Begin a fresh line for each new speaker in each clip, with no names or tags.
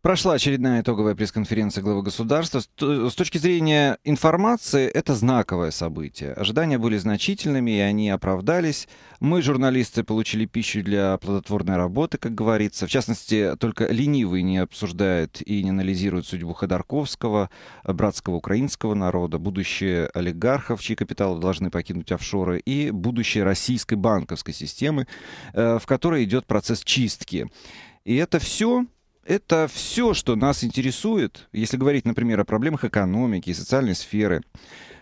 Прошла очередная итоговая пресс-конференция главы государства. С точки зрения информации, это знаковое событие. Ожидания были значительными, и они оправдались. Мы, журналисты, получили пищу для плодотворной работы, как говорится. В частности, только ленивый не обсуждает и не анализирует судьбу Ходорковского, братского украинского народа, будущее олигархов, чьи капиталы должны покинуть офшоры, и будущее российской банковской системы, э, в которой идет процесс чистки. И это все это все, что нас интересует, если говорить, например, о проблемах экономики и социальной сферы.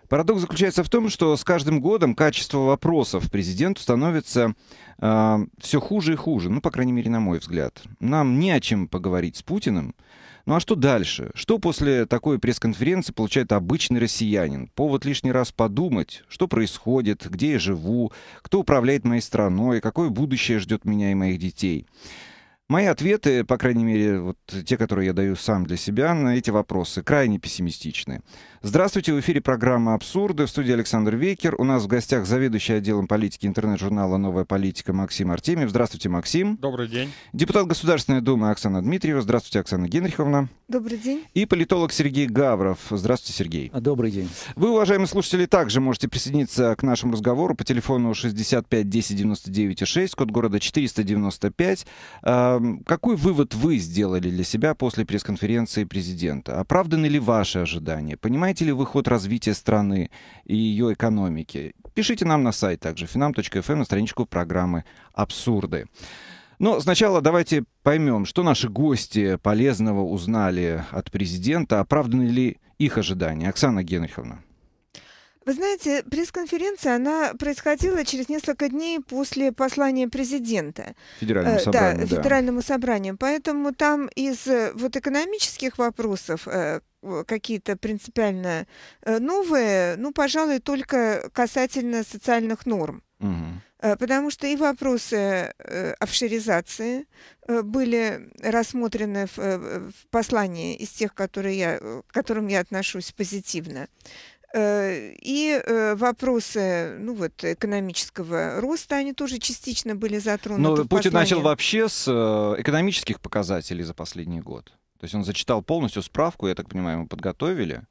Парадокс заключается в том, что с каждым годом качество вопросов президенту становится э, а, все хуже и хуже, ну, по крайней мере, на мой взгляд. Нам не о чем поговорить с Путиным. Ну а что дальше? Что после такой пресс-конференции получает обычный россиянин? Повод лишний раз подумать, что происходит, где я живу, кто управляет моей страной, какое будущее ждет меня и моих детей. Мои ответы, по крайней мере, вот те, которые я даю сам для себя на эти вопросы, крайне пессимистичны. Здравствуйте, в эфире программа «Абсурды». В студии Александр Вейкер. У нас в гостях заведующий отделом политики интернет-журнала «Новая политика» Максим Артемьев. Здравствуйте, Максим. Добрый день. Депутат Государственной Думы Оксана Дмитриева. Здравствуйте, Оксана Генриховна. Добрый день. И политолог Сергей Гавров. Здравствуйте, Сергей. А, добрый день. Вы, уважаемые слушатели, также можете присоединиться к нашему разговору по телефону 65 10 99 6, код города 495. Эм, какой вывод вы сделали для себя после пресс-конференции президента? Оправданы ли ваши ожидания? Понимаете ли вы ход развития страны и ее экономики? Пишите нам на сайт также finam.fm эм на страничку программы «Абсурды». Но сначала давайте поймем, что наши гости полезного узнали от президента, оправданы ли их ожидания. Оксана Генриховна.
Вы знаете, пресс-конференция, она происходила через несколько дней после послания президента. Федеральному э, собранию. Да, да. федеральному собранию. Поэтому там из э, вот экономических вопросов э, какие-то принципиально новые, ну, пожалуй, только касательно социальных норм.
Угу.
Потому что и вопросы офшеризации были рассмотрены в послании из тех, которые я, к которым я отношусь позитивно. Э, и э, вопросы ну, вот, экономического роста, они тоже частично были затронуты. Но Путин начал
вообще с э, экономических показателей за последний год. То есть он зачитал полностью справку, я так понимаю, мы подготовили.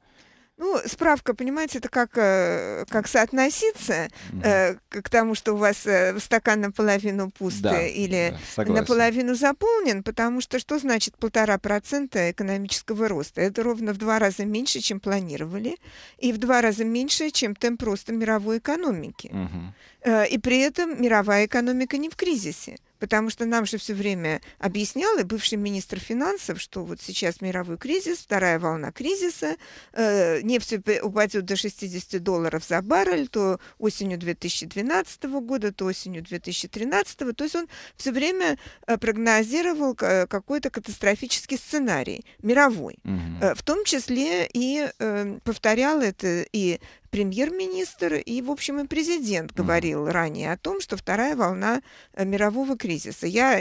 Ну, справка, понимаете, это как, э, как соотноситься mm. э, к тому, что у вас э, стакан наполовину пуст да, или да, наполовину заполнен, потому что что значит полтора процента экономического роста? Это ровно в два раза меньше, чем планировали, и в два раза меньше, чем темп роста мировой экономики. Mm-hmm. Э, и при этом мировая экономика не в кризисе. Потому что нам же все время объяснял и бывший министр финансов, что вот сейчас мировой кризис, вторая волна кризиса, э, нефть упадет до 60 долларов за баррель, то осенью 2012 года, то осенью 2013. То есть он все время э, прогнозировал э, какой-то катастрофический сценарий мировой. Угу. В том числе и э, повторял это и премьер-министр и, в общем, и президент говорил mm. ранее о том, что вторая волна э, мирового кризиса. Я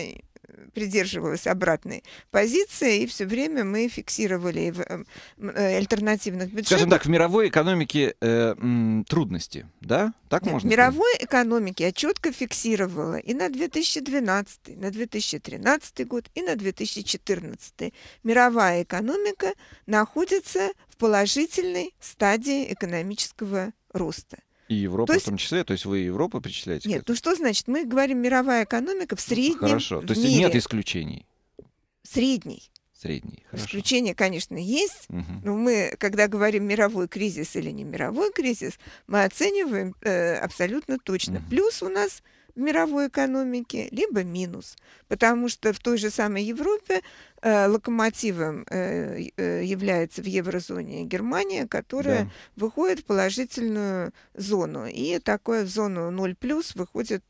Э, придерживалась обратной позиции, и все время мы фиксировали в э, э, альтернативных бюджетах. Скажем так,
в мировой экономике э, трудности, да? Так Нет, можно? В
мировой сказать? экономике я четко фиксировала и на 2012, и на 2013 год, и на 2014. Мировая экономика находится в положительной стадии экономического роста.
И Европа то есть... в том числе, то есть вы Европу причисляете?
Нет, ну что значит? Мы говорим мировая экономика в среднем. Хорошо, то есть мире. нет
исключений.
Средний. Средний. Хорошо. Исключения, конечно, есть, угу. но мы, когда говорим мировой кризис или не мировой кризис, мы оцениваем э, абсолютно точно. Угу. Плюс у нас в мировой экономике, либо минус. Потому что в той же самой Европе Э, локомотивом э, э, является в еврозоне Германия, которая да. выходит в положительную зону. И такое в зону 0 плюс выходит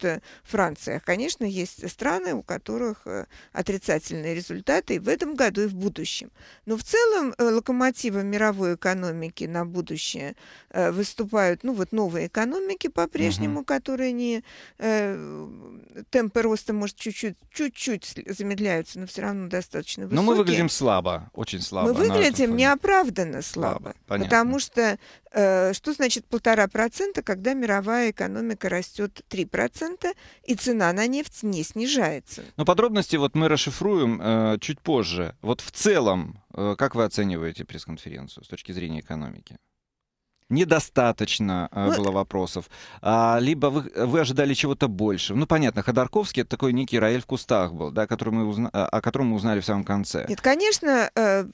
Франция. Конечно, есть страны, у которых отрицательные результаты и в этом году, и в будущем. Но в целом локомотивом мировой экономики на будущее выступают ну, вот новые экономики по-прежнему, угу. которые не темпы роста, может, чуть-чуть чуть-чуть замедляются, но все равно достаточно высокие. Но мы выглядим
слабо, очень слабо. Мы выглядим
неоправданно слабо. слабо потому что э, что значит полтора процента, когда мировая экономика растет 3%, и цена на нефть не снижается?
Но подробности вот мы расшифруем э, чуть позже. Вот в целом, э, как вы оцениваете пресс-конференцию с точки зрения экономики? недостаточно э, ну, было вопросов, а, либо вы, вы ожидали чего-то больше. Ну, понятно, Ходорковский — это такой некий Раэль в кустах был, да, который мы узна... А, о котором мы узнали в самом конце.
Нет, конечно, э,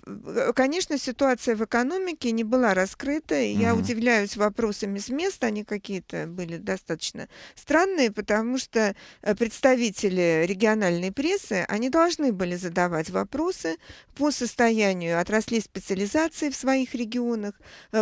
конечно, ситуация в экономике не была раскрыта. Я удивляюсь вопросами с места, они какие-то были достаточно странные, потому что э, представители региональной прессы, они должны были задавать вопросы по состоянию отраслей специализации в своих регионах,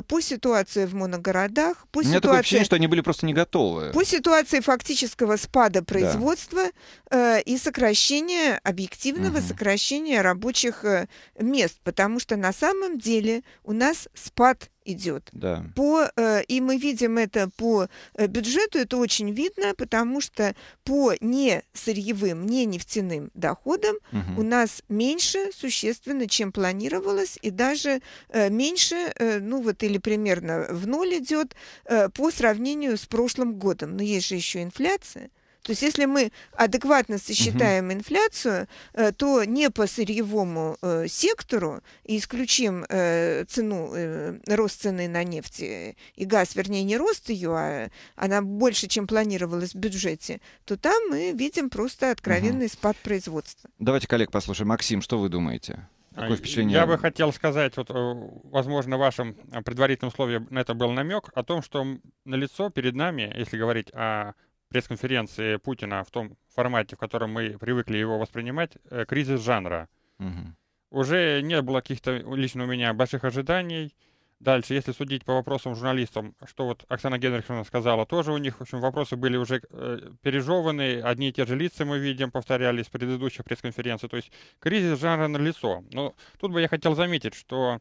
по ситуации ситуация в моногородах, по У меня ситуации... такое ощущение, что
они были просто не готовы. По
ситуации фактического спада производства да. э, и сокращения, объективного угу. сокращения рабочих э, мест, потому что на самом деле у нас спад идет. Да. По, э, и мы видим это по э, бюджету, это очень видно, потому что по не сырьевым, не нефтяным доходам угу. у нас меньше существенно, чем планировалось, и даже э, меньше, ну вот или примерно в ноль идет по сравнению с прошлым годом. Но есть же еще инфляция. То есть если мы адекватно сосчитаем угу. инфляцию, э, то не по сырьевому э, сектору и исключим э, цену, рост цены на нефть и газ, вернее, не рост ее, а она больше, чем планировалось в бюджете, то там мы видим
просто откровенный угу. спад производства.
Давайте, коллег, послушаем. Максим, что вы думаете? Какое а, впечатление? Я бы
хотел сказать, вот, возможно, в вашем предварительном слове на это был намек, о том, что налицо перед нами, если говорить о пресс-конференции Путина в том формате, в котором мы привыкли его воспринимать, э, кризис жанра. Угу. Уже не было каких-то лично у меня больших ожиданий. Дальше, если судить по вопросам журналистам, что вот Оксана Генриховна сказала, тоже у них, в общем, вопросы были уже э, пережеваны, одни и те же лица мы видим, повторялись в предыдущих пресс-конференций, то есть кризис жанра на лицо. Но тут бы я хотел заметить, что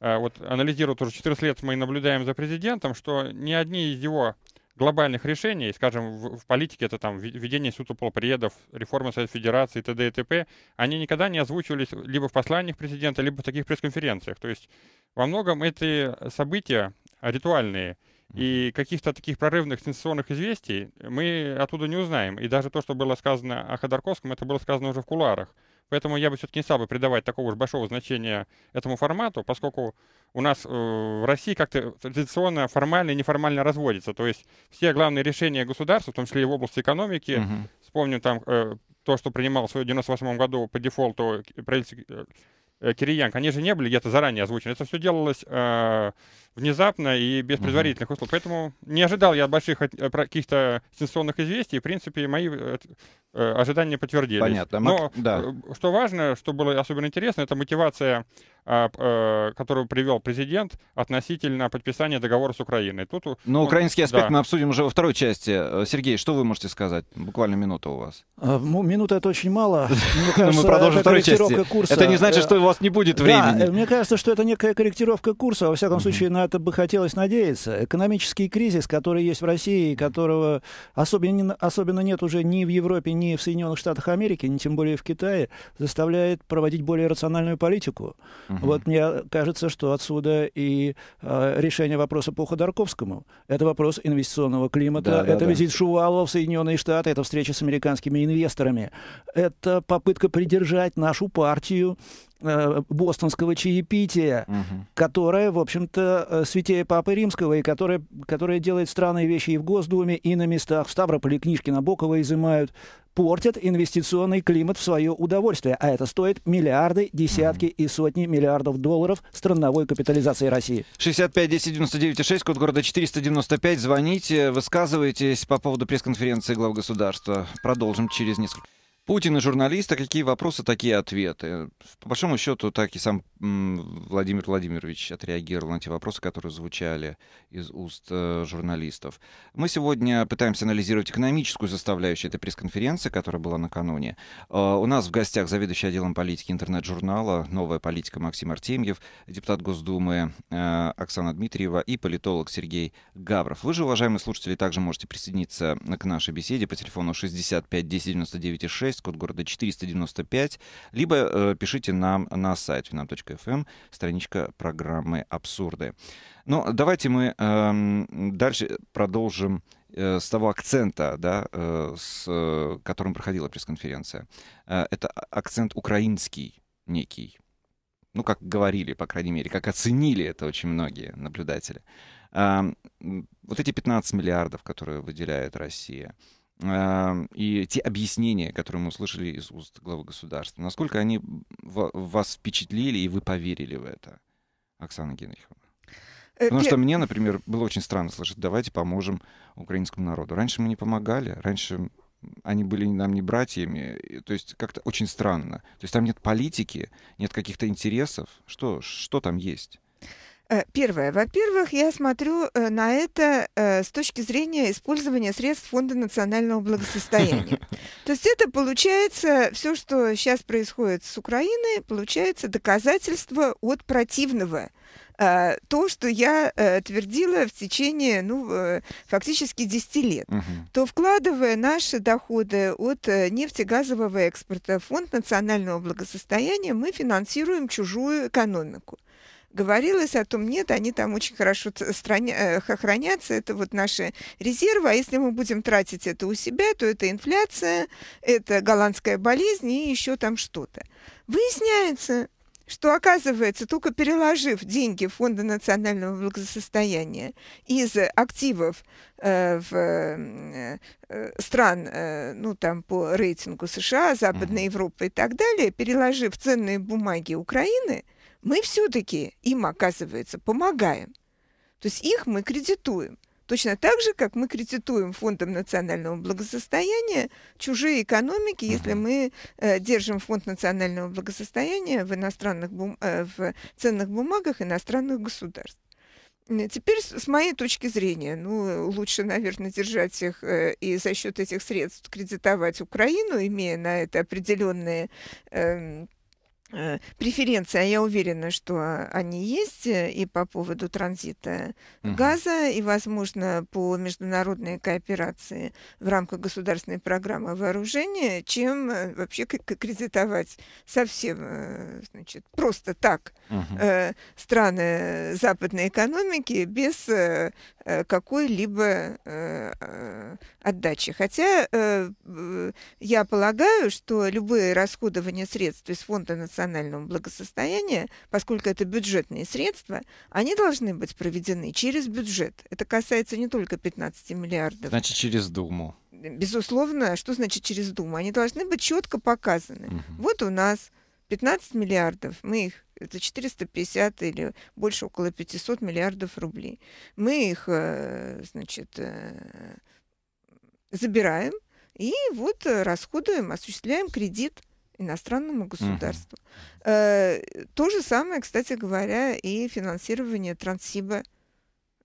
э, вот анализируя уже 14 лет мы наблюдаем за президентом, что ни одни из его глобальных решений, скажем, в, в политике это там введение суда полуприедов, реформа Совет Федерации и т.д. и т.п., они никогда не озвучивались либо в посланиях президента, либо в таких пресс-конференциях. То есть во многом эти события ритуальные, и каких-то таких прорывных сенсационных известий мы оттуда не узнаем. И даже то, что было сказано о Ходорковском, это было сказано уже в куларах. Поэтому я бы все-таки не стал бы придавать такого уж большого значения этому формату, поскольку у нас э, в России как-то традиционно формально и неформально разводится. То есть все главные решения государства, в том числе и в области экономики, угу. вспомним там э, то, что принимал в 1998 году по дефолту э, правительство Кириенко, они же не были где-то заранее озвучены. Это все делалось внезапно и без предварительных услуг, Поэтому не ожидал я больших э, каких-то сенсационных известий. В принципе, мои э, э, ожидания подтвердились. Понятно. Но да. что важно, что было особенно интересно, это мотивация, а, которую привел президент относительно подписания договора с Украиной. Тут, Но он, украинский аспект да. мы
обсудим уже во второй части. Сергей, что вы можете сказать? Буквально минута у вас.
Ну,
минута это очень мало. мы продолжим второй части. Это не значит, что у вас не будет времени. Да, мне кажется, что это некая корректировка курса. Во всяком случае, на на это бы хотелось надеяться. Экономический кризис, который есть в России, которого особенно, особенно нет уже ни в Европе, ни в Соединенных Штатах Америки, ни тем более в Китае, заставляет проводить более рациональную политику. Угу. Вот мне кажется, что отсюда и э, решение вопроса по Ходорковскому. Это вопрос инвестиционного климата, да, это да. визит Шувалова в Соединенные Штаты, это встреча с американскими инвесторами, это попытка придержать нашу партию Э, бостонского чаепития, угу. которое, в общем-то, э, святее Папы Римского, и которое, которое делает странные вещи и в Госдуме, и на местах. В Ставрополе книжки Набокова изымают, портят инвестиционный климат в свое удовольствие. А это стоит миллиарды, десятки угу. и сотни миллиардов долларов страновой капитализации России.
65 10 99 6, код города 495. Звоните, высказывайтесь по поводу пресс-конференции глав государства. Продолжим через несколько... Путин и журналисты, а какие вопросы, такие ответы. По большому счету, так и сам Владимир Владимирович отреагировал на те вопросы, которые звучали из уст э, журналистов. Мы сегодня пытаемся анализировать экономическую составляющую этой пресс-конференции, которая была накануне. Э, у нас в гостях заведующий отделом политики интернет-журнала «Новая политика» Максим Артемьев, депутат Госдумы э, Оксана Дмитриева и политолог Сергей Гавров. Вы же, уважаемые слушатели, также можете присоединиться к нашей беседе по телефону 65 10 99 6 6, код города 495, либо э, пишите нам на сайт finam.fm, эм, страничка программы «Абсурды». Ну, давайте мы э, дальше продолжим э, с того акцента, да, э, с э, которым проходила пресс-конференция. Э, это а, акцент украинский некий. Ну, как говорили, по крайней мере, как оценили это очень многие наблюдатели. Э, вот эти 15 миллиардов, которые выделяет Россия — Эм, и те объяснения, которые мы услышали из уст главы государства, насколько они вас впечатлили и вы поверили в это, Оксана Генриховна? Э, Потому что мне, например, было очень странно слышать, давайте поможем украинскому народу. Раньше мы не помогали, раньше они были нам не братьями. То есть как-то очень странно. То есть там нет политики, нет каких-то интересов. Что, что там есть?
Э, первое. Во-первых, я смотрю э, на это э, с точки зрения использования средств Фонда национального благосостояния. То есть это получается все, что сейчас происходит с Украиной, получается доказательство от противного то, что я твердила в течение, ну, фактически 10 лет, угу. то вкладывая наши доходы от нефтегазового экспорта в фонд национального благосостояния, мы финансируем чужую экономику говорилось о а том, нет, они там очень хорошо страня... Э, хранятся, это вот наши резервы, а если мы будем тратить это у себя, то это инфляция, это голландская болезнь и еще там что-то. Выясняется, что оказывается, только переложив деньги Фонда национального благосостояния из активов э, в э, э, стран, э, ну там по рейтингу США, Западной Европы и так далее, переложив ценные бумаги Украины, мы все-таки им, оказывается, помогаем. То есть их мы кредитуем. Точно так же, как мы кредитуем Фондом национального благосостояния чужие экономики, если мы э, держим Фонд национального благосостояния в, иностранных бум... э, в ценных бумагах иностранных государств. Теперь, с моей точки зрения, ну, лучше, наверное, держать их э, и за счет этих средств кредитовать Украину, имея на это определенные э, эм, Э, преференции, а я уверена, что они есть э, и по поводу транзита угу. газа, и, возможно, по международной кооперации в рамках государственной программы вооружения, чем э, вообще кредитовать совсем, значит, просто так угу. страны западной экономики без какой-либо отдачи. Хотя я полагаю, что любые расходования средств из фонда национального национального благосостояния, поскольку это бюджетные средства, они должны быть проведены через бюджет. Это касается не только 15 миллиардов. Значит,
через Думу.
Безусловно, а что значит через Думу? Они должны быть четко показаны. Угу. Вот у нас 15 миллиардов, мы их это 450 или больше около 500 миллиардов рублей. Мы их, э, значит, э, забираем и вот э, расходуем, осуществляем кредит иностранному государству. Uh-huh. То же самое, кстати говоря, и финансирование Транссиба.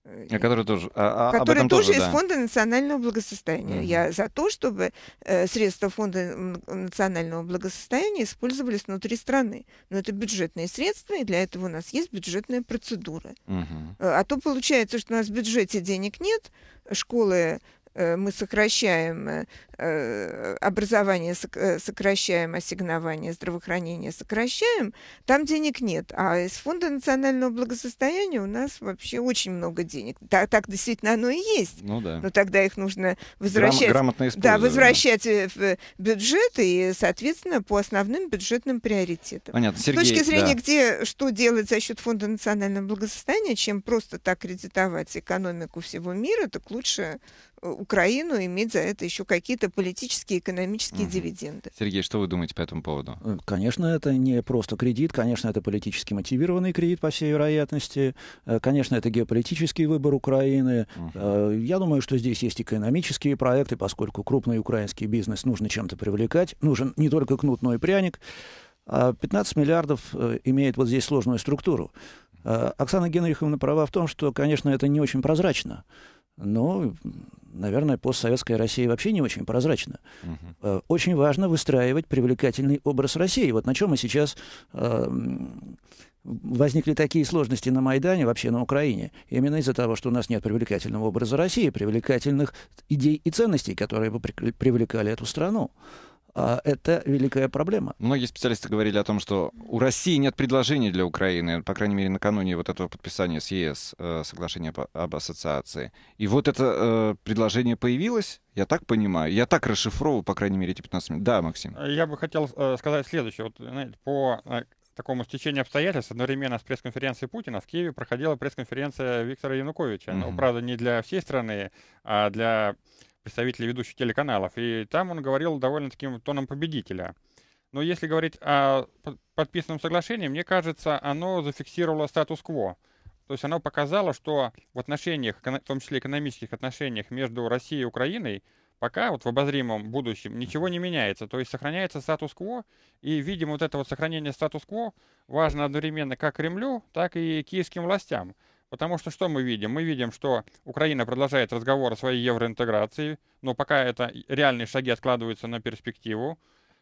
Э, который тоже, а, а который тоже, тоже из Фонда
национального благосостояния. Угу. Я за то, чтобы э, средства Фонда национального благосостояния использовались внутри страны. Но это бюджетные средства, и для этого у нас есть бюджетная процедура. Угу. А то получается, что у нас в бюджете денег нет, школы Э, мы сокращаем э, э, образование, сокращаем ассигнование, здравоохранение сокращаем, там денег нет. А из Фонда национального благосостояния у нас вообще очень много денег. Так, так действительно оно и есть. Ну, да. Но тогда их нужно возвращать, Грам- да, возвращать в бюджет и, соответственно, по основным бюджетным приоритетам. Понятно. Сергей, С точки зрения, да. где что делать за счет Фонда национального благосостояния, чем просто так кредитовать экономику всего мира, так лучше Э, Украину иметь за это еще какие-то политические, экономические угу. дивиденды.
Сергей, что вы думаете по этому поводу? Э, конечно, это не просто кредит, конечно, это политически мотивированный кредит, по всей вероятности, э, конечно, это геополитический выбор Украины. Угу. Я думаю, что здесь есть экономические проекты, поскольку крупный украинский бизнес нужно чем-то привлекать, нужен не только кнут, но и пряник. 15 а миллиардов имеет вот здесь сложную структуру. Оксана Генриховна права в том, что, конечно, это не очень прозрачно ну, наверное, постсоветская Россия вообще не очень прозрачна. Угу. Очень важно выстраивать привлекательный образ России. Вот на чем мы сейчас э, возникли такие сложности на Майдане, вообще на Украине. Именно из-за того, что у нас нет привлекательного образа России, привлекательных идей и ценностей, которые бы привлекали эту страну. А, это великая проблема.
Многие специалисты говорили о том, что у России нет предложений для Украины, по крайней мере, накануне вот этого подписания с ЕС э, соглашения об ассоциации. И вот это э, предложение появилось, я так понимаю, я так расшифровываю, по крайней мере, эти 15 минут. Да, Максим.
Я бы хотел э, сказать следующее. Вот, знаете, по такому стечению обстоятельств одновременно с пресс-конференцией Путина в Киеве проходила пресс-конференция Виктора Януковича. Mm-hmm. Ну, Но, правда, не для всей страны, а для представителей ведущих телеканалов, и там он говорил довольно таким тоном победителя. Но если говорить о подписанном соглашении, мне кажется, оно зафиксировало статус-кво. То есть оно показало, что в отношениях, в том числе экономических отношениях между Россией и Украиной, пока вот в обозримом будущем ничего не меняется. То есть сохраняется статус-кво, и, видимо, вот это вот сохранение статус-кво важно одновременно как Кремлю, так и киевским властям. Потому что что мы видим? Мы видим, что Украина продолжает разговор о своей евроинтеграции, но пока это реальные шаги откладываются на перспективу.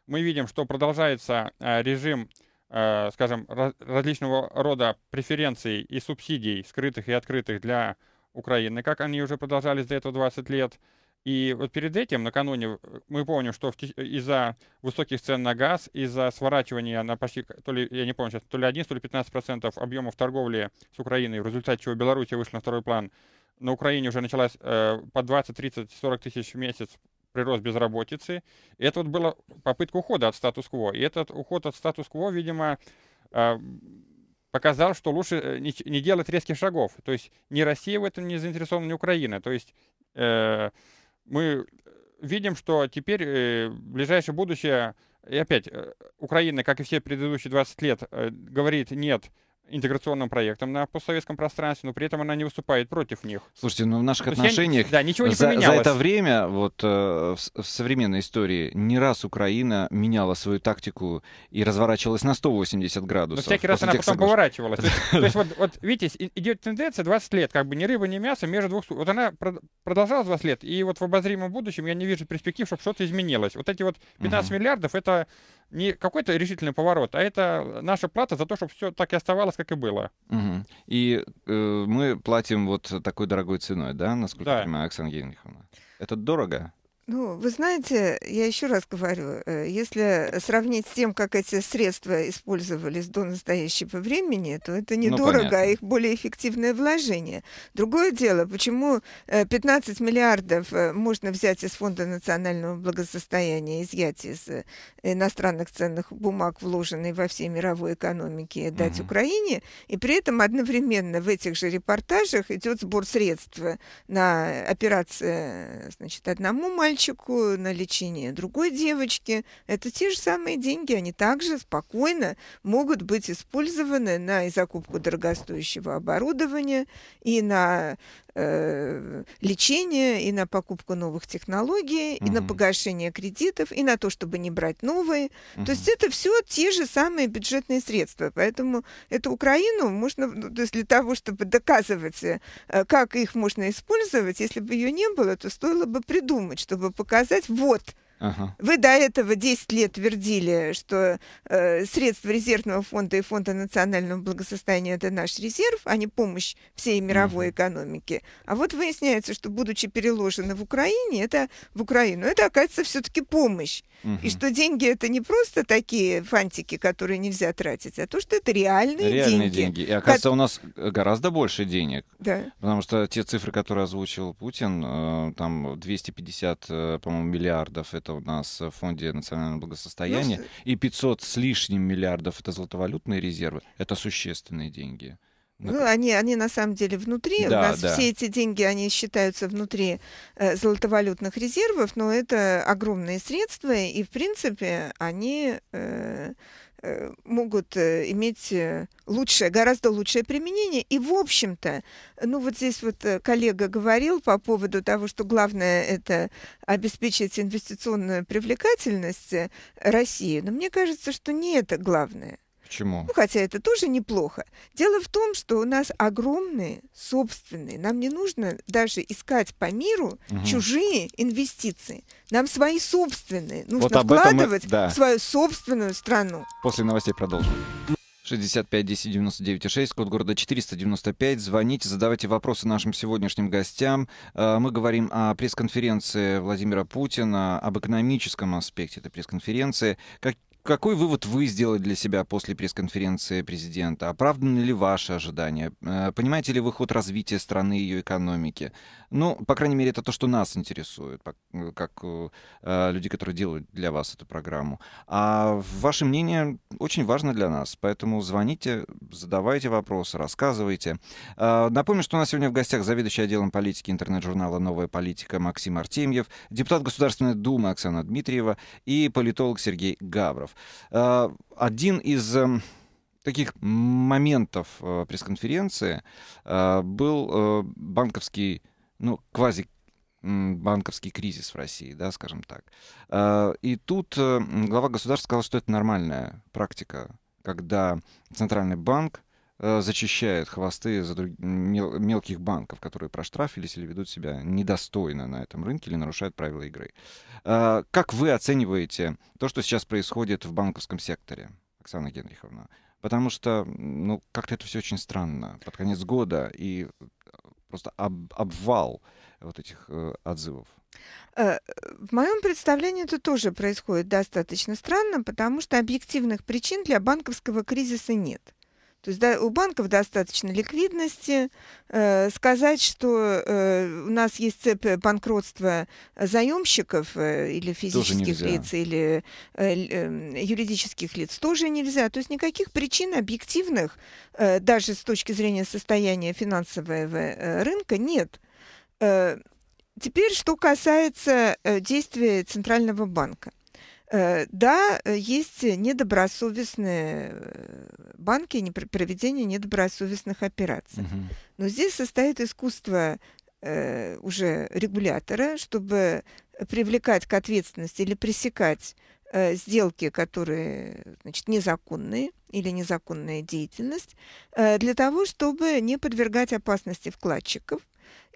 Мы видим, что продолжается а, режим, а, скажем, различного рода преференций и субсидий, скрытых и открытых для Украины, как они уже продолжались до этого 20 лет. И вот перед этим, накануне, э, мы помним, что э, из-за высоких цен на газ, из-за сворачивания на почти, то ли, я не помню сейчас, то ли 11, то ли 15 процентов объемов торговли с Украиной, в результате чего Беларусь вышла на второй план, на Украине уже началась э, по 20, 30, 40 тысяч в месяц прирост безработицы. И это вот была попытка ухода от статус-кво. И этот уход от статус-кво, видимо, э, показал, что лучше э, не, не делать резких шагов. То есть ни Россия в этом не заинтересована, ни Украина. То есть э, мы э, видим, что теперь э, ближайшее будущее, и опять, э, Украина, как и все предыдущие 20 лет, э, говорит нет интеграционным проектом на постсоветском пространстве, но при этом она не выступает против них.
Слушайте, ну в наших отношениях я, да, ничего не за, за это время, вот э, в, в современной истории, не раз Украина меняла свою тактику и разворачивалась на 180 градусов. Но всякий раз она потом соглаш...
поворачивалась. То есть вот, вот видите, идет тенденция 20 лет, как бы ни рыба, ни мясо между двух... Вот она продолжалась 20 лет, и вот в обозримом будущем я не вижу перспектив, чтобы что-то изменилось. Вот эти вот 15 миллиардов, это не какой-то решительный поворот, а это наша плата за то, чтобы все так и оставалось, как и было.
Угу. И э, мы платим вот такой дорогой ценой, да, насколько да. я понимаю, Оксана Генриховна? Это дорого?
Ну, вы знаете, я еще раз говорю, э, если сравнить с тем, как эти средства использовались до настоящего времени, то это недорого, ну, а их более эффективное вложение. Другое дело, почему 15 э, миллиардов э, можно взять из Фонда национального благосостояния, изъять из иностранных ценных бумаг, вложенные во всей мировой экономике, дать угу. Украине, и при этом одновременно в этих же репортажах идет сбор средств на операцию, значит, одному мальчику, мальчику на лечение другой девочки. Это те же самые деньги, они также спокойно могут быть использованы на закупку дорогостоящего оборудования, и на Э, лечение, и на покупку новых технологий, угу. и на погашение кредитов, и на то, чтобы не брать новые. Угу. То есть это все те же самые бюджетные средства. Поэтому эту Украину можно, ну, то есть для того, чтобы доказывать, э, как их можно использовать, если бы ее не было, то стоило бы придумать, чтобы показать, вот, Ага. Вы до этого 10 лет твердили, что э, средства резервного фонда и фонда национального благосостояния это наш резерв, а не помощь всей мировой ага. экономике. А вот выясняется, что будучи переложены в Украине, это в Украину, это оказывается все-таки помощь. Ага. И что деньги это не просто такие фантики, которые нельзя тратить, а то, что это реальные, реальные
деньги. деньги. И оказывается, Ко... у нас э, гораздо больше денег. Да. Потому что те цифры, которые озвучил Путин, э, там 250, э, по-моему, миллиардов это это у нас в Фонде национального ну, благосостояния, ну, и 500 с лишним миллиардов — это золотовалютные резервы, это существенные деньги. Ну,
они, они на самом деле внутри. Да, У нас да. все эти деньги, они считаются внутри э, золотовалютных резервов, но это огромные средства, и, в принципе, они... Э, Э, могут э, иметь э, лучшее, гораздо лучшее применение. И, в общем-то, ну вот здесь вот коллега говорил по поводу того, что главное это обеспечить инвестиционную привлекательность России, но мне кажется, что не это главное. Почему? Ну, хотя это тоже неплохо. Дело в том, что у нас огромные собственные. Нам не нужно даже искать по миру угу. чужие инвестиции. Нам свои собственные. Нужно вот вкладывать мы... да. в свою собственную страну.
После новостей продолжим. 65 10 99 6, код города 495. Звоните, задавайте вопросы нашим сегодняшним гостям. Э, мы говорим о пресс-конференции Владимира Путина, об экономическом аспекте этой пресс-конференции. Как, какой вывод вы сделали для себя после пресс-конференции президента? Оправданы ли ваши ожидания? Э, понимаете ли вы ход развития страны и ее экономики? Ну, по крайней мере, это то, что нас интересует, э, как э, люди, которые делают для вас эту программу. А ваше мнение очень важно для нас, поэтому звоните, задавайте вопросы, рассказывайте. Напомню, что у нас сегодня в гостях заведующий отделом политики интернет-журнала «Новая политика» Максим Артемьев, депутат Государственной Думы Оксана Дмитриева и политолог Сергей Гавров. Э, один из эм, таких моментов э, пресс-конференции э, был банковский, ну, квази банковский кризис в России, да, скажем так. И тут глава государства сказал, что это нормальная практика, когда Центральный банк Э, зачищает хвосты за друг... мел... мелких банков, которые проштрафились или ведут себя недостойно на этом рынке или нарушают правила игры. Э, как вы оцениваете то, что сейчас происходит в банковском секторе, Оксана Генриховна? Потому что, ну, как-то это все очень странно. Под конец года и э, просто об, обвал вот этих э, отзывов.
В моем представлении это тоже происходит достаточно странно, потому что объективных причин для банковского кризиса нет. То есть да, у банков достаточно ликвидности. Э, сказать, что э, у нас есть цепь э, банкротства заемщиков э, или физических лиц, или э, э, юридических лиц, тоже нельзя. То есть никаких причин объективных, э, даже с точки зрения состояния финансового э, рынка, нет. Э, теперь, что касается э, действий Центрального банка. Э, да, э, есть недобросовестные э, банки, проведение недобросовестных операций. Угу. Но здесь состоит искусство уже регулятора, чтобы привлекать к ответственности или пресекать сделки, которые значит, незаконные или незаконная деятельность, для того, чтобы не подвергать опасности вкладчиков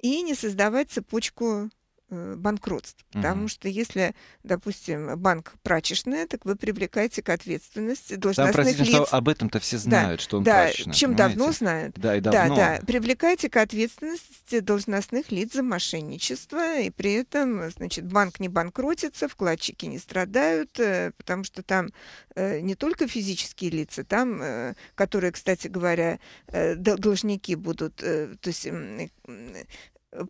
и не создавать цепочку Э, банкротств. Потому угу. что если, допустим, банк прачечная, так вы привлекаете к ответственности должностных Там, простите, лиц. Что об
этом-то все знают, да, что он да, прачечная. Чем понимаете? давно знают. Да, и давно. Да, да.
Привлекайте к ответственности должностных лиц за мошенничество, и при этом, значит, банк не банкротится, вкладчики не страдают, э, потому что там э, не только физические лица, там, которые, кстати говоря, должники будут, то есть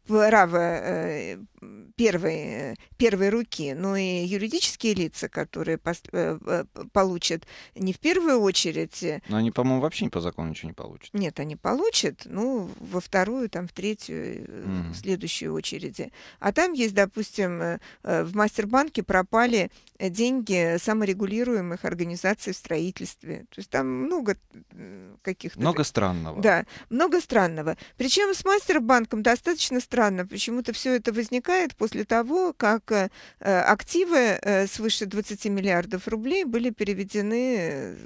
право э, первой, первой руки, но и юридические лица, которые э, получат не в первую очередь. Э,
но они, по-моему, вообще по закону ничего
не получат. Нет, они получат, ну, во вторую, там, в третью, mm. в следующую очереди. А там есть, допустим, в Мастербанке пропали деньги саморегулируемых организаций в строительстве. То есть там много каких-то... Много
странного. Да,
много странного. Причем с Мастербанком достаточно достаточно странно. Почему-то все это возникает после того, как э, э, активы э, свыше 20 миллиардов рублей были переведены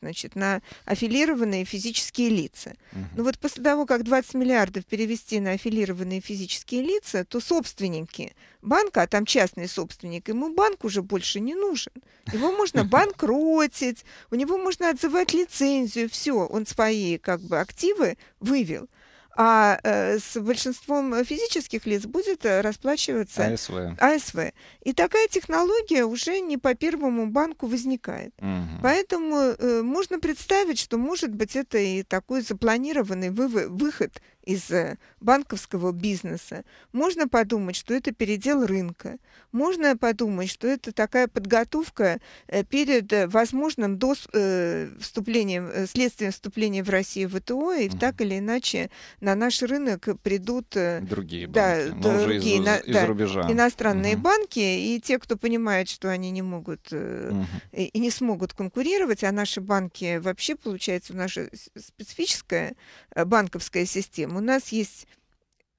значит, на аффилированные физические лица. Угу. Ну Но вот после того, как 20 миллиардов перевести на аффилированные физические лица, то собственники банка, а там частный собственник, ему банк уже больше не нужен. Его можно банкротить, у него можно отзывать лицензию, все, он свои как бы активы вывел а э, с большинством физических лиц будет э, расплачиваться АСВ. АСВ. И такая технология уже не по первому банку возникает. Угу. Поэтому э, можно представить, что, может быть, это и такой запланированный вы выход – из э, банковского бизнеса, можно подумать, что это передел рынка, можно подумать, что это такая подготовка э, перед э, возможным дос, э, вступлением, следствием вступления в Россию в ВТО, и угу. так или иначе на наш рынок придут другие банки, ну, да, другие, из, на, из да, рубежа. иностранные угу. банки, и те, кто понимает, что они не могут угу. и, и не смогут конкурировать, а наши банки вообще, получается, у нас специфическая банковская система, у нас есть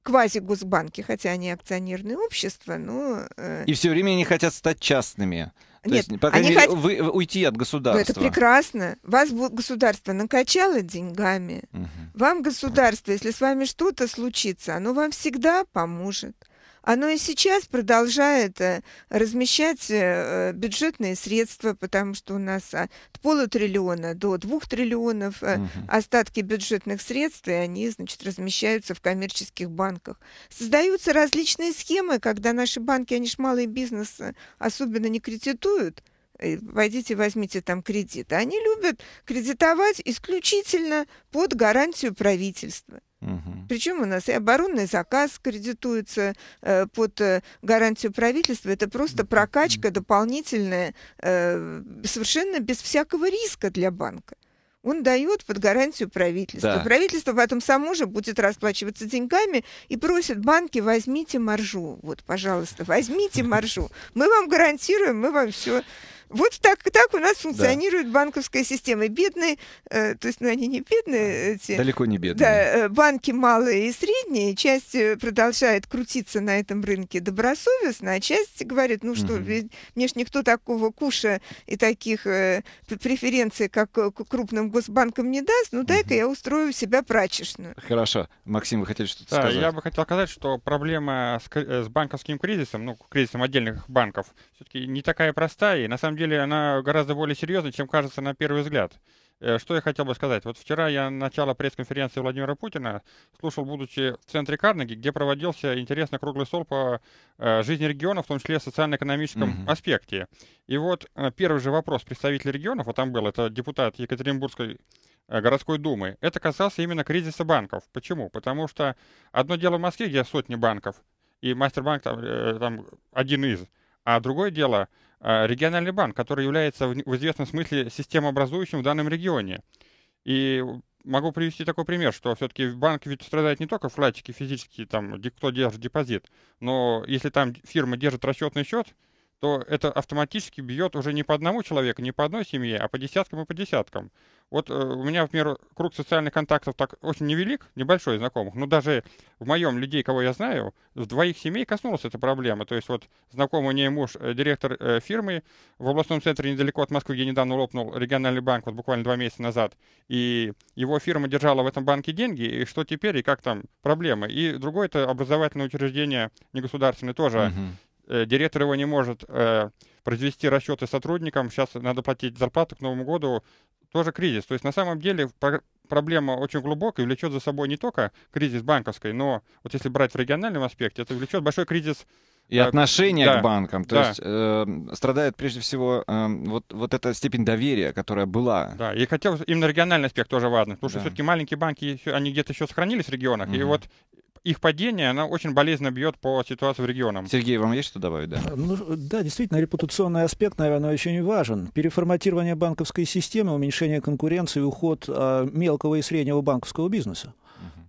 квази-госбанки, хотя они акционерные общества, но... Э, И все
время они хотят стать частными. То Нет, есть, по они мере, хот... вы, э, уйти от государства. Ну, это
прекрасно. Вас государство накачало деньгами. Угу. Вам государство, если с вами что-то случится, оно вам всегда поможет оно и сейчас продолжает э, размещать э, бюджетные средства, потому что у нас от полутриллиона до двух триллионов э, остатки бюджетных средств, и они, значит, размещаются в коммерческих банках. Создаются различные схемы, когда наши банки, они же малый бизнес особенно не кредитуют, Войдите, возьмите там кредит. Они любят кредитовать исключительно под гарантию правительства. Угу. Причем у нас и оборонный заказ кредитуется э, под э, гарантию правительства. Это просто прокачка дополнительная, э, совершенно без всякого риска для банка он дает под гарантию правительства. Да. Правительство потом само же будет расплачиваться деньгами и просит банки, возьмите маржу. Вот, пожалуйста, возьмите маржу. Мы вам гарантируем, мы вам все вот так, так у нас функционирует да. банковская система. Бедные, э, то есть, ну, они не бедные. Эти, Далеко не бедные. Да, э, банки малые и средние. Часть э, продолжает крутиться на этом рынке добросовестно, а часть говорит, ну что, угу. мне ж никто такого куша и таких э, преференций, как э, крупным госбанкам не даст, ну дай-ка я устрою у себя прачечную.
Хорошо. Максим, вы хотели что-то да, сказать? Я
бы хотел сказать, что проблема с, э, с банковским кризисом, ну, кризисом отдельных банков, все-таки не такая простая, и на самом самом деле она гораздо более серьезна, чем кажется на первый взгляд. Э, что я хотел бы сказать. Вот вчера я начало пресс-конференции Владимира Путина слушал, будучи в центре Карнеги, где проводился интересный круглый стол по э, жизни региона, в том числе социально-экономическом угу. Uh аспекте. И вот э, первый же вопрос представителя регионов, вот там был, это депутат Екатеринбургской городской думы, это касался именно кризиса банков. Почему? Потому что одно дело в Москве, где сотни банков, и Мастербанк там, там один из, а другое дело а, региональный банк, который является в известном смысле системообразующим в данном регионе. И могу привести такой пример, что все-таки банк ведь страдает не только вкладчики физически, там, кто держит депозит, но если там фирма держит расчетный счет, то это автоматически бьет уже не по одному человеку, не по одной семье, а по десяткам и по десяткам. Вот э, у меня, например, круг социальных контактов так очень невелик, небольшой знакомых, но даже в моем людей, кого я знаю, в двоих семей коснулась эта проблема. То есть вот знакомый мне муж, э, директор э, фирмы в областном центре недалеко от Москвы, где недавно лопнул региональный банк, вот буквально два месяца назад, и его фирма держала в этом банке деньги, и что теперь, и как там проблемы. И другое это образовательное учреждение негосударственное тоже угу э, директор его не может э, произвести расчеты сотрудникам, сейчас надо платить зарплату к Новому году, тоже кризис. То есть на самом деле про проблема очень глубокая влечет за собой не только кризис банковской, но вот если брать в региональном аспекте, это влечет большой кризис и так, э, отношение да, к банкам. То да. есть э, страдает прежде всего э, вот, вот эта степень доверия, которая была. Да, и хотел именно региональный аспект тоже важен, потому да. что все-таки маленькие банки, они где-то еще сохранились в регионах, угу. и вот их падение, оно очень болезненно бьет по ситуации в регионах. Сергей, вам есть что добавить? Да,
ну, да действительно, репутационный аспект, наверное, очень важен. Переформатирование банковской системы, уменьшение конкуренции, уход а, мелкого и среднего банковского бизнеса.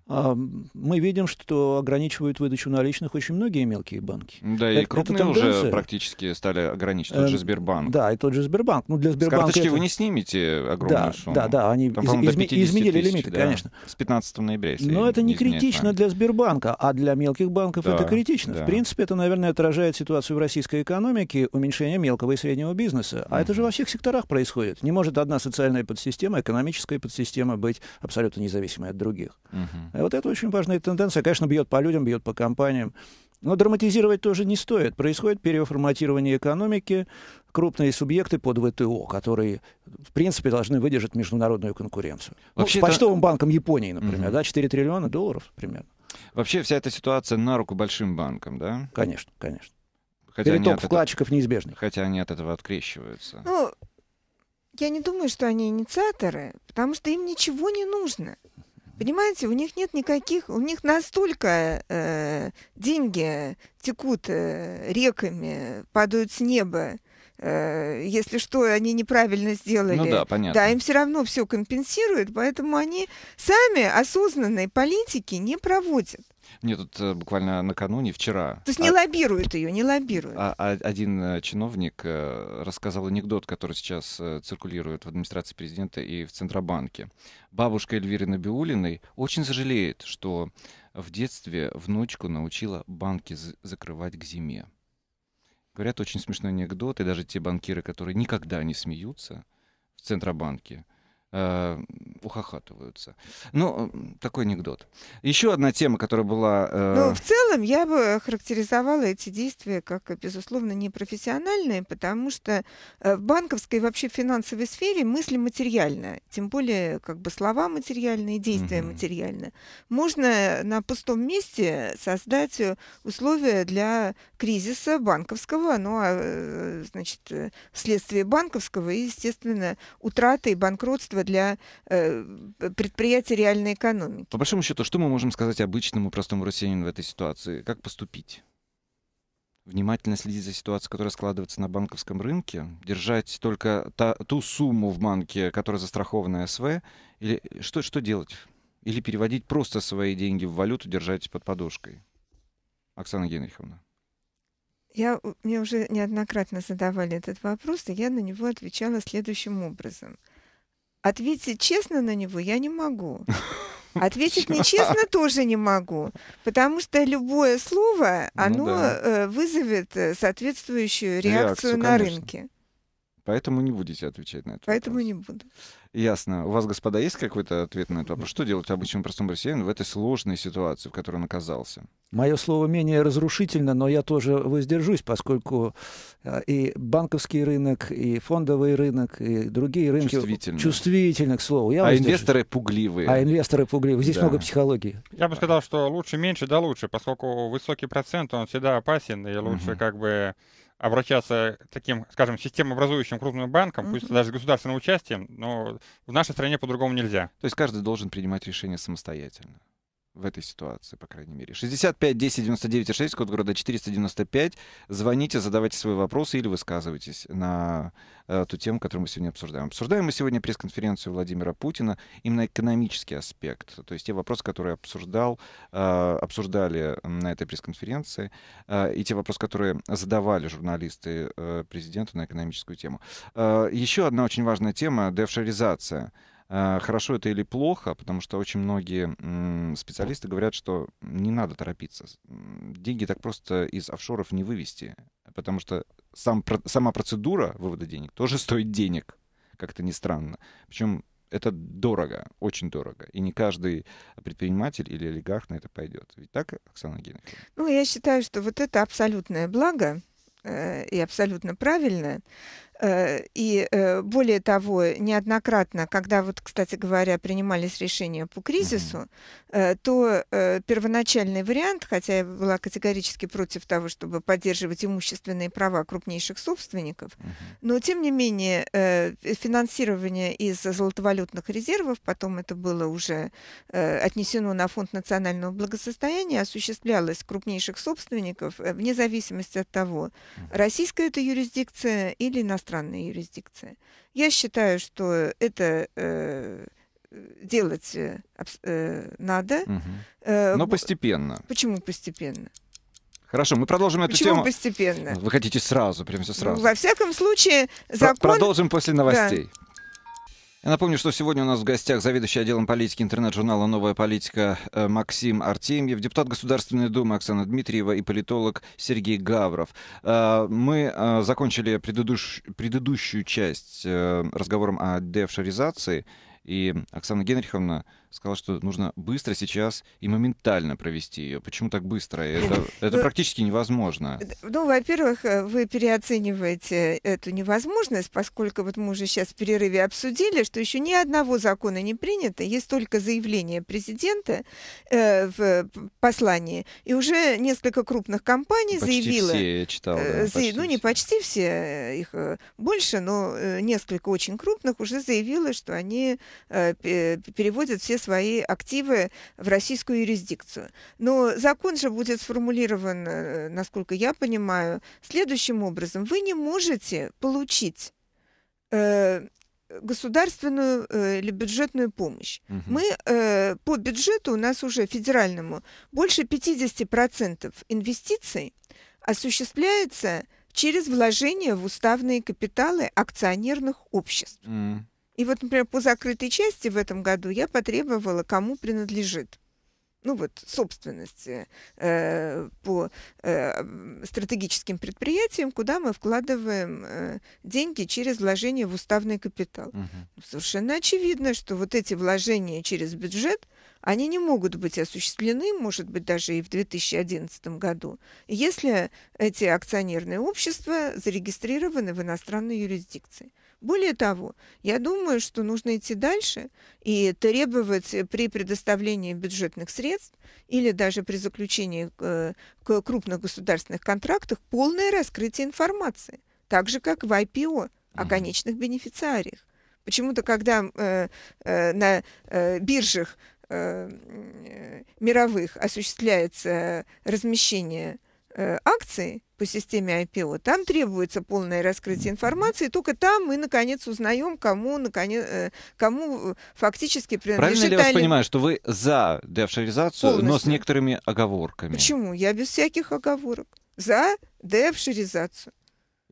А, мы видим, что ограничивают выдачу наличных очень многие мелкие банки. Да, это, и крупные это уже
практически стали ограничивать. Тот же э, Сбербанк.
Да, и тот же Сбербанк. Ну, для Сбербанка С карточки это... вы не
снимете огромную да, сумму. Да, да, они Там, из, изме... изменили тысяч, лимиты, да, конечно.
С 15 ноября. Если Но это не критично память. для Сбербанка, а для мелких банков да, это критично. Да. В принципе, это, наверное, отражает ситуацию в российской экономике, уменьшение мелкого и среднего бизнеса. А mm. это же во всех секторах происходит. Не может одна социальная подсистема, экономическая подсистема быть абсолютно независимой от других. Mm-hmm. А вот это очень важная тенденция. Конечно, бьет по людям, бьет по компаниям. Но драматизировать тоже не стоит. Происходит переформатирование экономики. Крупные субъекты под ВТО, которые, в принципе, должны выдержать международную конкуренцию. Вообще ну, почтовым банком Японии, например, угу. да, 4 триллиона долларов примерно. Вообще вся эта ситуация на руку большим
банкам, да? Конечно, конечно. Хотя Переток вкладчиков этого... неизбежный. Хотя они от этого открещиваются.
Ну, я не думаю, что они инициаторы, потому что им ничего не нужно. Понимаете, у них нет никаких, у них настолько э, деньги текут э, реками, падают с неба. Э, если что, они неправильно сделали. Ну да, понятно. Да, им все равно все компенсируют, поэтому они сами осознанные политики не проводят.
Мне тут э, буквально накануне, вчера... То есть не а...
лоббируют ее, не лоббируют.
А, а, один э, чиновник э, рассказал анекдот, который сейчас циркулирует в администрации президента и в Центробанке. Бабушка Эльвиры Набиулиной очень сожалеет, что в детстве внучку научила банки закрывать к зиме. Говорят, очень смешной анекдот, и даже те банкиры, которые никогда не смеются в Центробанке, э, ухахатываются. Ну, такой анекдот. Еще одна тема, которая была... Э... Ну, в
целом я бы характеризовала эти действия как, безусловно, непрофессиональные, потому что э, в банковской и вообще финансовой сфере мысли материально, тем более как бы слова материальные, действия угу. материально. Можно на пустом месте создать условия для кризиса банковского, ну, а, э, значит, э, вследствие банковского и, естественно, утраты и банкротства для э, предприятий реальной экономики.
По большому счету, что мы можем сказать обычному простому россиянину в этой ситуации? Как поступить? внимательно следить за ситуацией, которая складывается на банковском рынке, держать только та, ту сумму в банке, которая застрахована СВ, или что, что делать? Или переводить просто свои деньги в валюту, держать под подушкой? Оксана Генриховна.
Я, мне уже неоднократно задавали этот вопрос, и я на него отвечала следующим образом – Ответить честно на него я не могу. Ответить нечестно тоже не могу, потому что любое слово, ну оно ну, да. Э, вызовет э, соответствующую реакцию, реакцию на конечно. рынке.
Поэтому не будете отвечать на это.
Поэтому вопрос. не буду.
Ясно. У вас, господа, есть какой-то ответ на этот вопрос? Что делать обычному простому россиянину в этой сложной ситуации, в которой он оказался?
Мое слово менее разрушительно, но я тоже воздержусь, поскольку а, и банковский рынок, и фондовый рынок, и другие рынки чувствительны, чувствительны к слову. Я а воздержусь. инвесторы
пугливые. А
инвесторы пугливые. Здесь да. много психологии.
Я бы сказал, что лучше меньше, да лучше, поскольку высокий процент, он всегда опасен, и лучше угу. как бы обращаться к таким, скажем, системообразующим крупным банкам, mm-hmm. пусть даже с государственным участием, но в нашей стране по-другому нельзя. То есть каждый должен
принимать решение самостоятельно в этой ситуации, по крайней мере. 65 10 99 6, код города 495. Звоните, задавайте свои вопросы или высказывайтесь на э, ту тему, которую мы сегодня обсуждаем. Обсуждаем мы сегодня пресс-конференцию Владимира Путина именно экономический аспект, то есть те вопросы, которые обсуждал, э, обсуждали на этой пресс-конференции, э, и те вопросы, которые задавали журналисты э, президенту на экономическую тему. еще одна очень важная тема — девшеризация. А, хорошо это или плохо, потому что очень многие специалисты говорят, что не надо торопиться. Деньги так просто из офшоров не вывести, потому что сам, сама процедура вывода денег тоже стоит денег, как-то не странно. Причем это дорого, очень дорого. И не каждый предприниматель или олигарх на это пойдет. Ведь так, Оксана Геннадьевна?
Ну, я считаю, что вот это абсолютное благо э, и абсолютно правильное, Э, и э, более того, неоднократно, когда вот, кстати говоря, принимались решения по кризису, э, то первоначальный вариант, хотя я была категорически против того, чтобы поддерживать имущественные права крупнейших собственников, но тем не менее финансирование из золотовалютных резервов, потом это было уже отнесено на фонд национального благосостояния, осуществлялось крупнейших собственников вне зависимости от того, российская это юрисдикция или иностранная иностранная юрисдикция. Я считаю, что это э, э делать э, э надо. Угу. Э, Но постепенно. Почему постепенно?
Хорошо, мы продолжим эту Почему тему. постепенно? Вы хотите сразу, прямо все сразу. Ну,
во всяком случае, закон... Продолжим после новостей.
Да. Я напомню, что сегодня у нас в гостях заведующий отделом политики интернет-журнала «Новая политика» э, Максим Артемьев, депутат Государственной Думы Оксана Дмитриева и политолог Сергей Гавров. Э, мы э, закончили предыдущ... предыдущую часть разговором о девшеризации, и Оксана Генриховна сказала, что нужно быстро сейчас и моментально провести ее. Почему так быстро? Это, это ну, практически невозможно. Э,
ну, во-первых, э, вы переоцениваете эту невозможность, поскольку вот мы уже сейчас в перерыве обсудили, что еще ни одного закона не принято, есть только заявление президента э, в послании, и уже несколько крупных компаний почти заявило... Все я читал, э, да, за, ну, не почти все, их больше, но несколько очень крупных уже заявило, что они э, переводят все свои активы в российскую юрисдикцию. Но закон же будет сформулирован, э, насколько я понимаю, следующим образом. Вы не можете получить э, государственную э, или бюджетную помощь. Угу. Мы э, по бюджету у нас уже федеральному больше 50% инвестиций осуществляется через вложение в уставные капиталы акционерных обществ. Mm. И вот, например, по закрытой части в этом году я потребовала, кому принадлежит ну вот, собственности э, э, по э, стратегическим предприятиям, куда мы вкладываем э, деньги через вложение в уставный капитал. Угу. Совершенно очевидно, что вот эти вложения через бюджет, они не могут быть осуществлены, может быть, даже и в 2011 году, если эти акционерные общества зарегистрированы в иностранной юрисдикции. Более того, я думаю, что нужно идти дальше и требовать при предоставлении бюджетных средств или даже при заключении э, крупных государственных контрактах полное раскрытие информации, так же как в IPO о конечных бенефициариях. Почему-то, когда э, э, на биржах мировых осуществляется размещение Э, акции по системе IPO, там требуется полное раскрытие информации, только там мы, наконец, узнаем, кому, наконец, э, кому э, фактически принадлежит... Правильно ли я вас понимаю,
что вы за деофшоризацию, но с некоторыми оговорками?
Почему? Я без всяких оговорок. За деофшоризацию.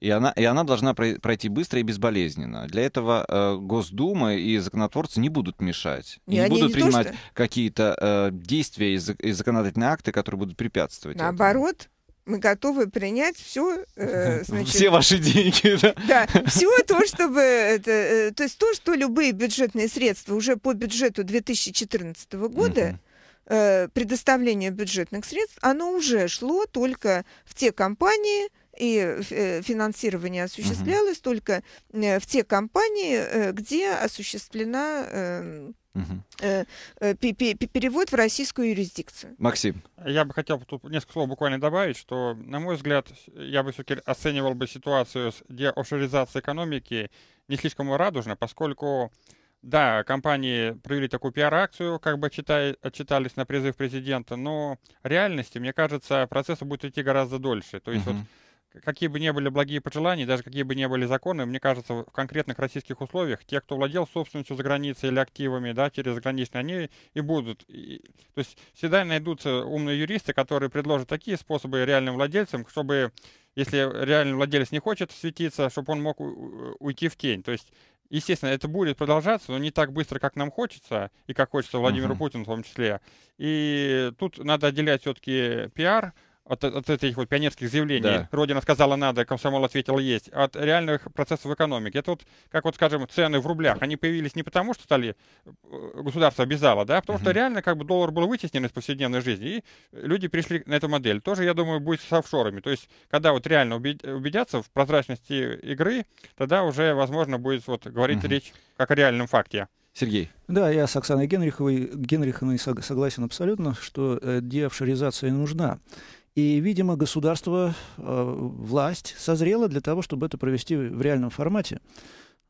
И она, и она должна пройти быстро и безболезненно. Для этого э, Госдума и законотворцы не будут мешать. И, не будут принимать что... какие-то э, действия и, и законодательные акты, которые будут препятствовать.
Наоборот, этому мы готовы принять все, э, значит, все ваши
деньги, да?
Да, все то, чтобы, это, э, то есть то, что любые бюджетные средства уже по бюджету 2014 года э, предоставление бюджетных средств, оно уже шло только в те компании, и э, финансирование осуществлялось угу. только э, в те компании, э, где осуществлена угу. перевод в российскую юрисдикцию.
Максим. Я бы хотел тут несколько слов буквально добавить, что, на мой взгляд, я бы все-таки оценивал бы ситуацию с деофшоризацией экономики не слишком радужно, поскольку да, компании провели такую пиар-акцию, как бы читай, отчитались на призыв президента, но в реальности, мне кажется, процесс будет идти гораздо дольше. То есть uh-huh. вот какие бы ни были благие пожелания, даже какие бы ни были законы, мне кажется, в конкретных российских условиях те, кто владел собственностью за границей или активами, да, через заграничные, они и будут. И, то есть всегда найдутся умные юристы, которые предложат такие способы реальным владельцам, чтобы, если реальный владелец не хочет светиться, чтобы он мог уйти в тень. То есть Естественно, это будет продолжаться, но не так быстро, как нам хочется, и как хочется Владимиру uh-huh. Путину в том числе. И тут надо отделять все-таки пиар от, от этих вот пионерских заявлений. Да. Родина сказала надо, а комсомол ответил есть. От реальных процессов экономики. Это вот, как вот, скажем, цены в рублях. Они появились не потому, что стали э, государство обязало, да, а потому угу. что реально как бы доллар был вытеснен из повседневной жизни, и люди пришли на эту модель. Тоже, я думаю, будет с офшорами. То есть, когда вот реально убедятся в прозрачности игры, тогда уже, возможно, будет вот говорить угу. речь как о реальном факте. Сергей.
Да, я с Оксаной Генриховой, Генриховой согласен абсолютно, что э, деофшоризация нужна. И, видимо, государство, э, власть созрела для того, чтобы это провести в реальном формате.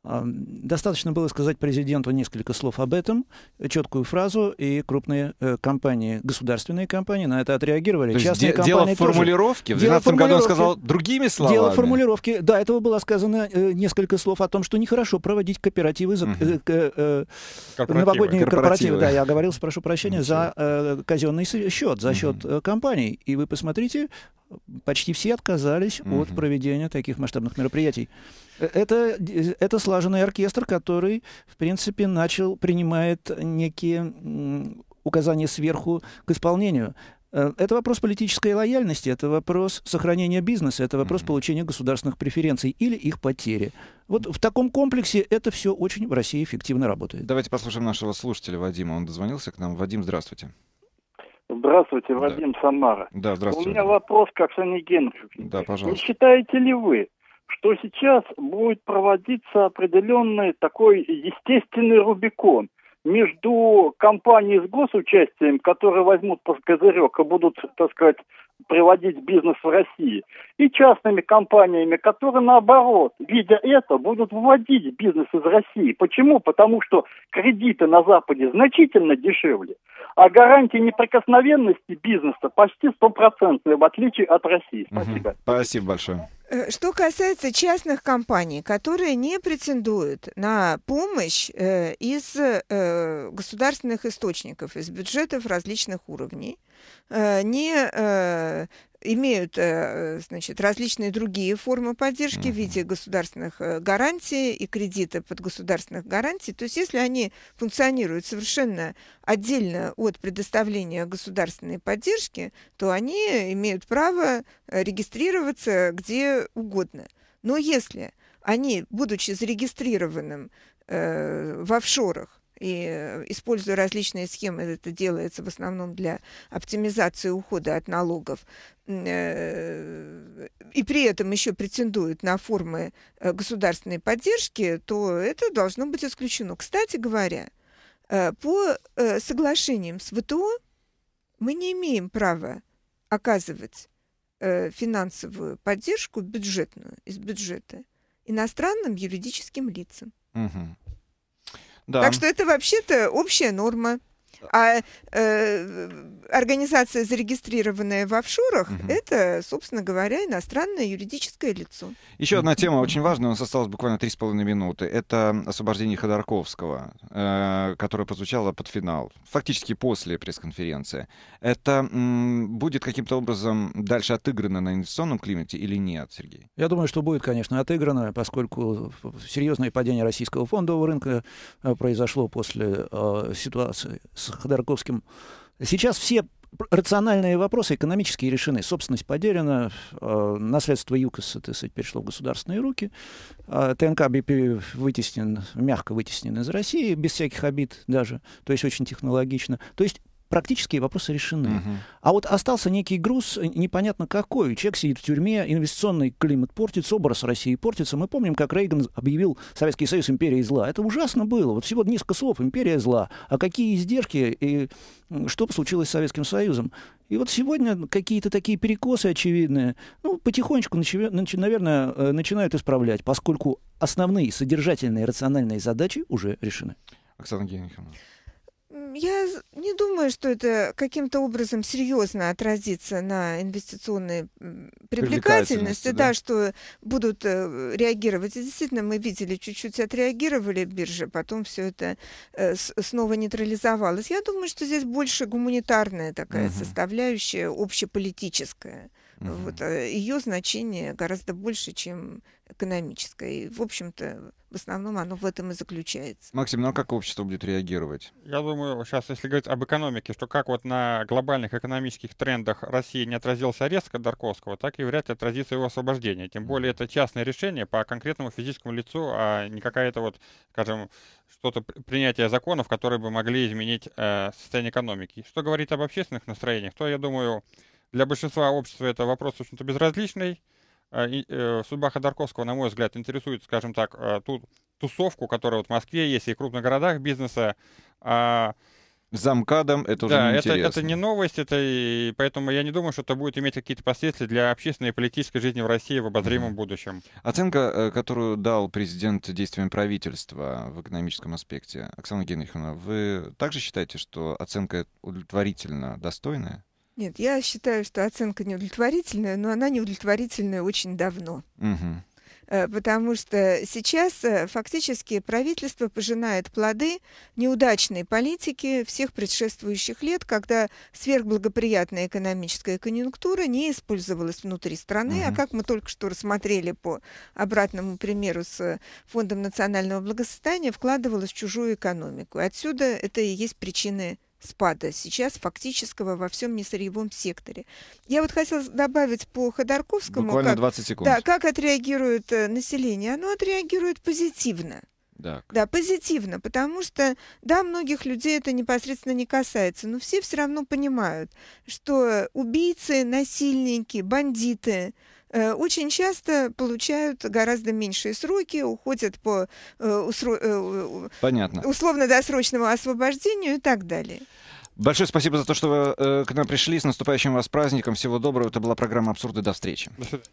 Достаточно было сказать президенту несколько слов об этом, четкую фразу, и крупные э, компании, государственные компании на это отреагировали. То Частные де- компании дело в формулировке. Тоже. В 2012 году он сказал другими словами. Дело в формулировке. До этого было сказано э, несколько слов о том, что нехорошо проводить кооперативы, за, угу. э, э, корпоративы. новогодние корпоративы. корпоративы. Да, я говорил, прошу прощения, Ничего. за э, казенный счет, за счет угу. компаний. И вы посмотрите, почти все отказались угу. от проведения таких масштабных мероприятий. Э, это, э, это слаженный оркестр, который, в принципе, начал, принимает некие указания сверху к исполнению. Э, это вопрос политической лояльности, это вопрос сохранения бизнеса, это вопрос mm-hmm. получения государственных преференций или их потери. Вот в таком комплексе это все очень в России эффективно работает. Давайте послушаем нашего слушателя Вадима. Он дозвонился к
нам. Вадим, здравствуйте.
Здравствуйте, Вадим да. Самара.
Да, здравствуйте. У меня
вопрос к Оксане Генриховне. Да, пожалуйста. Не считаете ли вы, что сейчас будет проводиться определенный такой естественный Рубикон между компанией с госучастием, которые возьмут под козырек и будут, так сказать, приводить бизнес в России, и частными компаниями, которые, наоборот, видя это, будут выводить бизнес из России. Почему? Потому что кредиты на Западе значительно дешевле, а гарантии неприкосновенности бизнеса почти стопроцентные, в отличие от
России.
Спасибо. Угу.
Спасибо большое.
Э, что касается частных компаний, которые не претендуют на помощь э, из э, государственных источников, из бюджетов различных уровней, не имеют э, значит, различные другие формы поддержки uh-huh. в виде государственных э, гарантий и кредита под государственных гарантий. То есть если они функционируют совершенно отдельно от предоставления государственной поддержки, то они имеют право э, регистрироваться где угодно. Но если они, будучи зарегистрированным э, в офшорах, и э, используя различные схемы, это делается в основном для оптимизации ухода от налогов, э, и при этом еще претендует на формы э, государственной поддержки, то это должно быть исключено. Кстати говоря, по соглашениям с ВТО мы не имеем права оказывать финансовую поддержку бюджетную из бюджета иностранным юридическим лицам.
Угу. Да. Так что
это вообще-то общая норма. А э, организация, зарегистрированная в офшорах, угу. это, собственно говоря, иностранное юридическое лицо. Еще одна тема очень
важная, у нас осталось буквально 3,5 минуты. Это освобождение Ходорковского, э, которое прозвучало под финал, фактически после пресс-конференции. Это м, будет каким-то образом дальше отыграно на инвестиционном климате или нет, Сергей?
Я думаю, что будет, конечно, отыграно, поскольку серьезное падение российского фондового рынка э, произошло после э, ситуации с Ходорковским. Сейчас все рациональные вопросы экономические решены. Собственность поделена, э, наследство ЮКОСа, так сказать, перешло в государственные руки. Э, ТНК БП вытеснен, мягко вытеснен из России, без всяких обид даже, то есть очень технологично. То есть практические вопросы решены. Угу. А вот остался некий груз, э, непонятно какой. Человек сидит в тюрьме, инвестиционный климат портится, образ России портится. Мы помним, как Рейган объявил Советский Союз империей зла. Это ужасно было. Вот всего несколько слов «империя зла». А какие издержки и что случилось с Советским Союзом? И вот сегодня какие-то такие перекосы очевидные, ну, потихонечку, наверное, э, начинают исправлять, поскольку основные содержательные рациональные задачи уже решены. Оксана Генриховна.
Я не думаю, что это каким-то образом серьезно отразится на инвестиционной привлекательности, привлекательности да. да, что будут э, реагировать. И действительно, мы видели, чуть-чуть отреагировали биржи, потом все это э, снова нейтрализовалось. Я думаю, что здесь больше гуманитарная такая угу. составляющая, общеполитическая. Mm-hmm. Вот, э, ее значение гораздо больше, чем экономическое. И, в общем-то, в основном оно в этом и заключается.
Максим, ну а как общество будет реагировать?
Я думаю, сейчас, если говорить об экономике, что как вот на глобальных экономических трендах России не отразился арест Ходорковского, так и вряд ли отразится его освобождение. Тем более это частное решение по конкретному физическому лицу, а не какая-то вот, скажем, что-то принятие законов, которые бы могли изменить э, состояние экономики. Что говорит об общественных настроениях, то, я думаю, для большинства общества это вопрос, в общем-то, безразличный. А, э, судьба Ходорковского, на мой взгляд, интересует, скажем так, а, ту тусовку, которая вот в Москве есть и в крупных городах бизнеса. А... За
это уже да, не это, это
не новость, это и поэтому я не думаю, что это будет иметь какие-то последствия для общественной и политической жизни в России в обозримом mm будущем.
Оценка, э, которую дал президент действиям правительства в экономическом аспекте, Оксана Генриховна, вы также считаете, что оценка удовлетворительно достойная?
Нет, я считаю, что оценка неудовлетворительная, но она неудовлетворительная очень давно. Угу. Потому что сейчас э, фактически правительство пожинает плоды неудачной политики всех предшествующих лет, когда сверхблагоприятная экономическая конъюнктура не использовалась внутри страны, угу. а как мы только что рассмотрели по обратному примеру с Фондом национального благосостояния, вкладывалась в чужую экономику. Отсюда это и есть причины спада сейчас фактического во всем несырьевом секторе. Я вот хотела добавить по Ходорковскому. Буквально как, 20 секунд. Да, как отреагирует э, население? Оно отреагирует позитивно. Так. Да, позитивно, потому что, да, многих людей это непосредственно не касается, но все все равно понимают, что убийцы, насильники, бандиты, Э, очень часто получают гораздо меньшие сроки, уходят по э, усро... Э, условно-досрочному освобождению и так далее.
Большое спасибо за то, что вы к нам пришли. С наступающим вас праздником. Всего доброго. Это была программа «Абсурды». До встречи. До свидания.